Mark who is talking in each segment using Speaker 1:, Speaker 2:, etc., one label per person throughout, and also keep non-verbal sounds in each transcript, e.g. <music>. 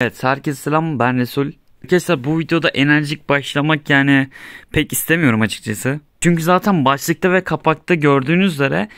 Speaker 1: Evet herkese selam ben Resul. Arkadaşlar bu videoda enerjik başlamak yani pek istemiyorum açıkçası. Çünkü zaten başlıkta ve kapakta gördüğünüz üzere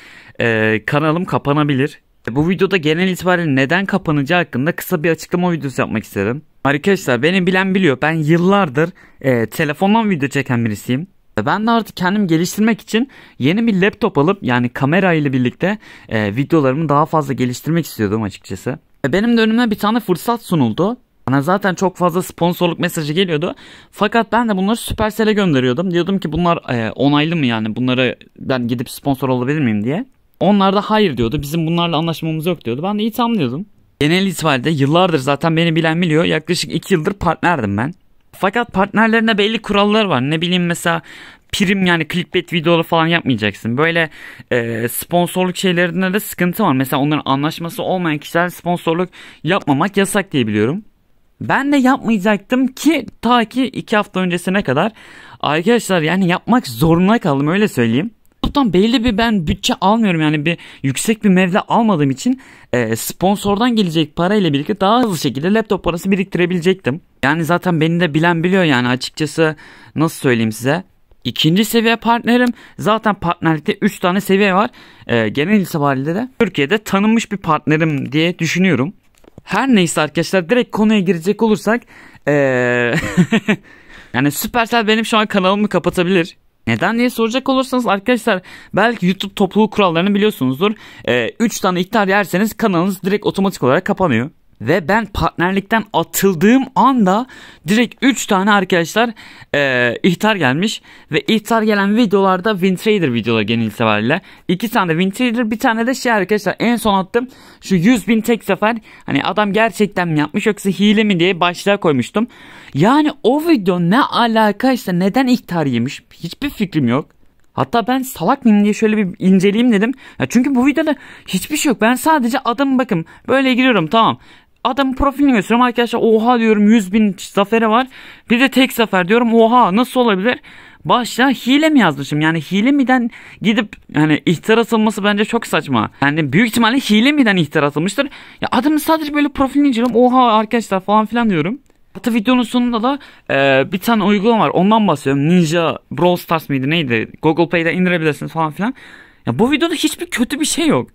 Speaker 1: e, kanalım kapanabilir. E, bu videoda genel itibariyle neden kapanacağı hakkında kısa bir açıklama videosu yapmak istedim. Arkadaşlar beni bilen biliyor ben yıllardır e, telefondan video çeken birisiyim. E, ben de artık kendim geliştirmek için yeni bir laptop alıp yani kamera ile birlikte e, videolarımı daha fazla geliştirmek istiyordum açıkçası. E, benim de önüme bir tane fırsat sunuldu. Bana zaten çok fazla sponsorluk mesajı geliyordu. Fakat ben de bunları Supercell'e gönderiyordum. Diyordum ki bunlar e, onaylı mı yani bunları ben gidip sponsor olabilir miyim diye. Onlar da hayır diyordu. Bizim bunlarla anlaşmamız yok diyordu. Ben de iyi tam diyordum. Genel itibariyle yıllardır zaten beni bilen biliyor. Yaklaşık 2 yıldır partnerdim ben. Fakat partnerlerine belli kurallar var. Ne bileyim mesela prim yani clickbait videoları falan yapmayacaksın. Böyle e, sponsorluk şeylerinde de sıkıntı var. Mesela onların anlaşması olmayan kişiler sponsorluk yapmamak yasak diye biliyorum. Ben de yapmayacaktım ki ta ki iki hafta öncesine kadar arkadaşlar yani yapmak zorunda kaldım öyle söyleyeyim. YouTube'dan belli bir ben bütçe almıyorum yani bir yüksek bir meblağ almadığım için e, sponsordan gelecek parayla birlikte daha hızlı şekilde laptop parası biriktirebilecektim. Yani zaten beni de bilen biliyor yani açıkçası nasıl söyleyeyim size İkinci seviye partnerim zaten partnerlikte 3 tane seviye var. Ee, genel itibariyle de Türkiye'de tanınmış bir partnerim diye düşünüyorum. Her neyse arkadaşlar direkt konuya girecek olursak ee, <laughs> yani Supercell benim şu an kanalımı kapatabilir. Neden diye soracak olursanız arkadaşlar belki YouTube topluluğu kurallarını biliyorsunuzdur. 3 ee, tane iptal yerseniz kanalınız direkt otomatik olarak kapanıyor ve ben partnerlikten atıldığım anda direkt 3 tane arkadaşlar e, ihtar gelmiş ve ihtar gelen videolarda Wintrader videoları genel itibariyle 2 tane de Wintrader bir tane de şey arkadaşlar en son attım şu 100 bin tek sefer hani adam gerçekten mi yapmış yoksa hile mi diye başlığa koymuştum. Yani o video ne alaka işte neden ihtar yemiş hiçbir fikrim yok. Hatta ben salak mıyım diye şöyle bir inceleyeyim dedim. Ya çünkü bu videoda hiçbir şey yok. Ben sadece adım bakın böyle giriyorum tamam adamın profilini gösteriyorum arkadaşlar oha diyorum 100 bin zaferi var. Bir de tek zafer diyorum oha nasıl olabilir? Başta hile mi yazmışım? Yani hile miden gidip yani ihtar atılması bence çok saçma. Yani büyük ihtimalle hile miden ihtar atılmıştır. Ya adamın sadece böyle profilini inceliyorum. Oha arkadaşlar falan filan diyorum. Hatta videonun sonunda da e, bir tane uygulama var. Ondan bahsediyorum. Ninja Brawl Stars mıydı neydi? Google Play'de indirebilirsiniz falan filan. Ya bu videoda hiçbir kötü bir şey yok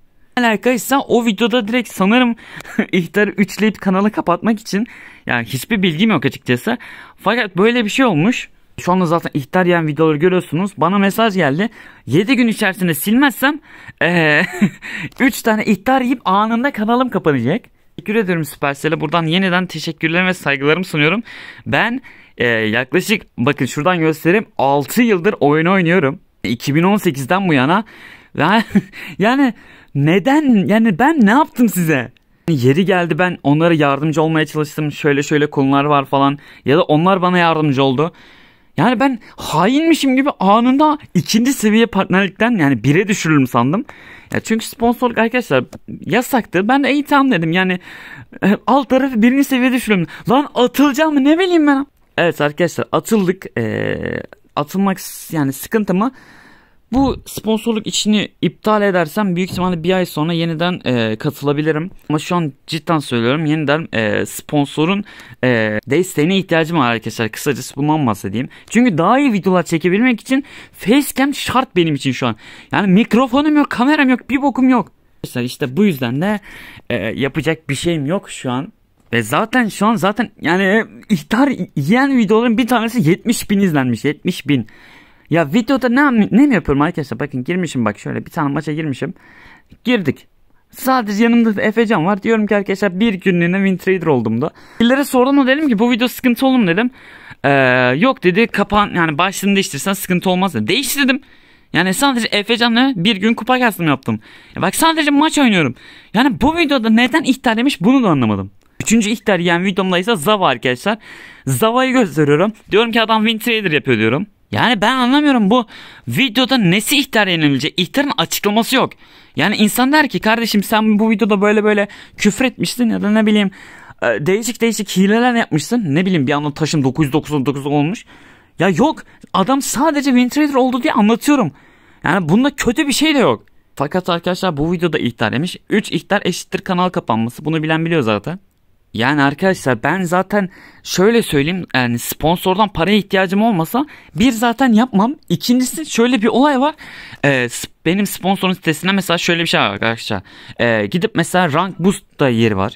Speaker 1: arkadaşlar, o videoda direkt sanırım <laughs> ihtarı üçleyip kanalı kapatmak için yani hiçbir bilgim yok açıkçası. Fakat böyle bir şey olmuş. Şu anda zaten ihtar yiyen videoları görüyorsunuz. Bana mesaj geldi. 7 gün içerisinde silmezsem ee, <laughs> tane ihtar yiyip anında kanalım kapanacak. Teşekkür ediyorum Supercell'e. Buradan yeniden teşekkürlerimi ve saygılarımı sunuyorum. Ben e, yaklaşık bakın şuradan göstereyim 6 yıldır oyun oynuyorum. 2018'den bu yana <laughs> yani yani neden? Yani ben ne yaptım size? Yeri geldi ben onlara yardımcı olmaya çalıştım. Şöyle şöyle konular var falan. Ya da onlar bana yardımcı oldu. Yani ben hainmişim gibi anında ikinci seviye partnerlikten yani bire düşürürüm sandım. Ya çünkü sponsorluk arkadaşlar yasaktı. Ben de iyi tamam dedim yani e, alt tarafı birinci seviye düşürürüm. Lan atılacağım ne bileyim ben. Evet arkadaşlar atıldık. Ee, atılmak yani sıkıntı mı? Bu sponsorluk işini iptal edersem büyük ihtimalle bir ay sonra yeniden e, katılabilirim. Ama şu an cidden söylüyorum yeniden e, sponsorun e, desteğine ihtiyacım var arkadaşlar. Kısacası bundan bahsedeyim. Çünkü daha iyi videolar çekebilmek için facecam şart benim için şu an. Yani mikrofonum yok, kameram yok, bir bokum yok. Arkadaşlar işte bu yüzden de e, yapacak bir şeyim yok şu an. Ve zaten şu an zaten yani e, ihtar yiyen videoların bir tanesi 70 bin izlenmiş. 70 bin. Ya videoda ne, ne mi yapıyorum arkadaşlar? Bakın girmişim bak şöyle bir tane maça girmişim. Girdik. Sadece yanımda Efecan var. Diyorum ki arkadaşlar bir günlüğüne win trader oldum da. Birileri sordum da dedim ki bu video sıkıntı olur mu dedim. Ee, yok dedi kapan yani başlığını değiştirsen sıkıntı olmaz dedi. değiştirdim Yani sadece Efecan'la bir gün kupa kastım yaptım. Ya bak sadece maç oynuyorum. Yani bu videoda neden ihtar demiş bunu da anlamadım. Üçüncü ihtar yani videomda ise Zava arkadaşlar. Zava'yı gösteriyorum. Diyorum ki adam win trader yapıyor diyorum. Yani ben anlamıyorum bu videoda nesi ihtar yenilecek? İhtarın açıklaması yok. Yani insan der ki kardeşim sen bu videoda böyle böyle küfür etmiştin ya da ne bileyim e, değişik değişik hileler yapmışsın. Ne bileyim bir anda taşım 999 olmuş. Ya yok adam sadece Wintrader oldu diye anlatıyorum. Yani bunda kötü bir şey de yok. Fakat arkadaşlar bu videoda ihtar demiş. 3 ihtar eşittir kanal kapanması. Bunu bilen biliyor zaten. Yani arkadaşlar ben zaten şöyle söyleyeyim yani sponsordan paraya ihtiyacım olmasa bir zaten yapmam. İkincisi şöyle bir olay var. Ee, benim sponsorun sitesinde mesela şöyle bir şey var arkadaşlar. Ee, gidip mesela Rank Boost da yeri var.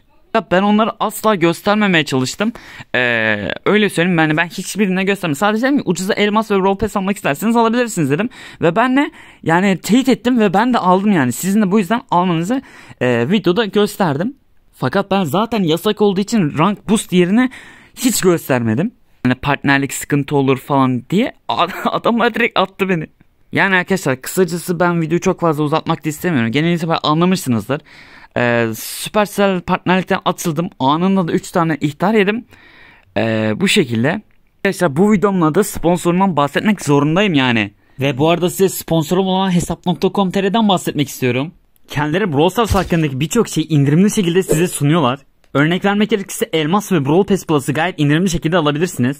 Speaker 1: Ben onları asla göstermemeye çalıştım. Ee, öyle söyleyeyim yani ben hiçbirine göstermedim. Sadece dedim ki ucuza elmas ve roll pass almak isterseniz alabilirsiniz dedim. Ve ben de yani teyit ettim ve ben de aldım yani. Sizin de bu yüzden almanızı e, videoda gösterdim. Fakat ben zaten yasak olduğu için rank boost yerine hiç göstermedim. Yani partnerlik sıkıntı olur falan diye <laughs> adamlar direkt attı beni. Yani arkadaşlar kısacası ben videoyu çok fazla uzatmak da istemiyorum. Genel itibariyle anlamışsınızdır. Ee, Supercell partnerlikten atıldım. Anında da 3 tane ihtar yedim. Ee, bu şekilde. Arkadaşlar bu videomla da sponsorumdan bahsetmek zorundayım yani. Ve bu arada size sponsorum olan hesap.com.tr'den bahsetmek istiyorum. Kendileri Brawl Stars hakkındaki birçok şeyi indirimli şekilde size sunuyorlar. Örnek vermek gerekirse Elmas ve Brawl Pass Plus'ı gayet indirimli şekilde alabilirsiniz.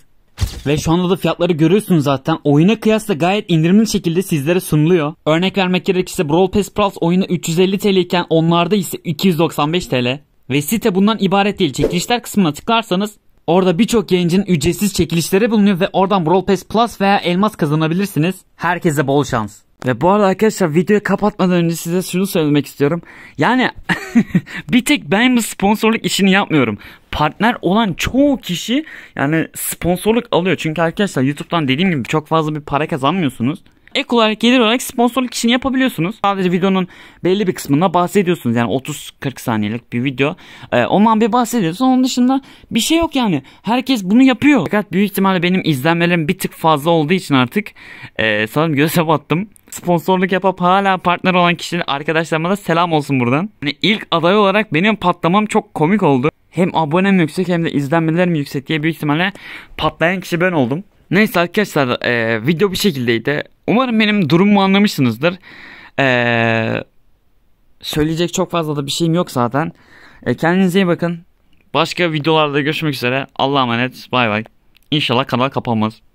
Speaker 1: Ve şu anda da fiyatları görüyorsunuz zaten. Oyuna kıyasla gayet indirimli şekilde sizlere sunuluyor. Örnek vermek gerekirse Brawl Pass Plus oyunu 350 TL iken onlarda ise 295 TL. Ve site bundan ibaret değil. Çekilişler kısmına tıklarsanız Orada birçok yayıncının ücretsiz çekilişleri bulunuyor ve oradan Brawl Pass Plus veya elmas kazanabilirsiniz. Herkese bol şans. Ve bu arada arkadaşlar videoyu kapatmadan önce size şunu söylemek istiyorum. Yani <laughs> bir tek ben bu sponsorluk işini yapmıyorum. Partner olan çoğu kişi yani sponsorluk alıyor. Çünkü arkadaşlar YouTube'dan dediğim gibi çok fazla bir para kazanmıyorsunuz. Ek olarak gelir olarak sponsorluk işini yapabiliyorsunuz. Sadece videonun belli bir kısmında bahsediyorsunuz. Yani 30-40 saniyelik bir video. Ee, ondan bir bahsediyorsunuz. Onun dışında bir şey yok yani. Herkes bunu yapıyor. Fakat büyük ihtimalle benim izlenmelerim bir tık fazla olduğu için artık e, sanırım göze battım sponsorluk yapıp hala partner olan kişinin arkadaşlarıma da selam olsun buradan. Yani ilk aday olarak benim patlamam çok komik oldu. Hem abonem yüksek hem de izlenmelerim yüksek diye büyük ihtimalle patlayan kişi ben oldum. Neyse arkadaşlar e, video bir şekildeydi. Umarım benim durumumu anlamışsınızdır. Eee söyleyecek çok fazla da bir şeyim yok zaten. E, kendinize iyi bakın. Başka videolarda görüşmek üzere. Allah'a emanet. Bay bay. İnşallah kanal kapanmaz.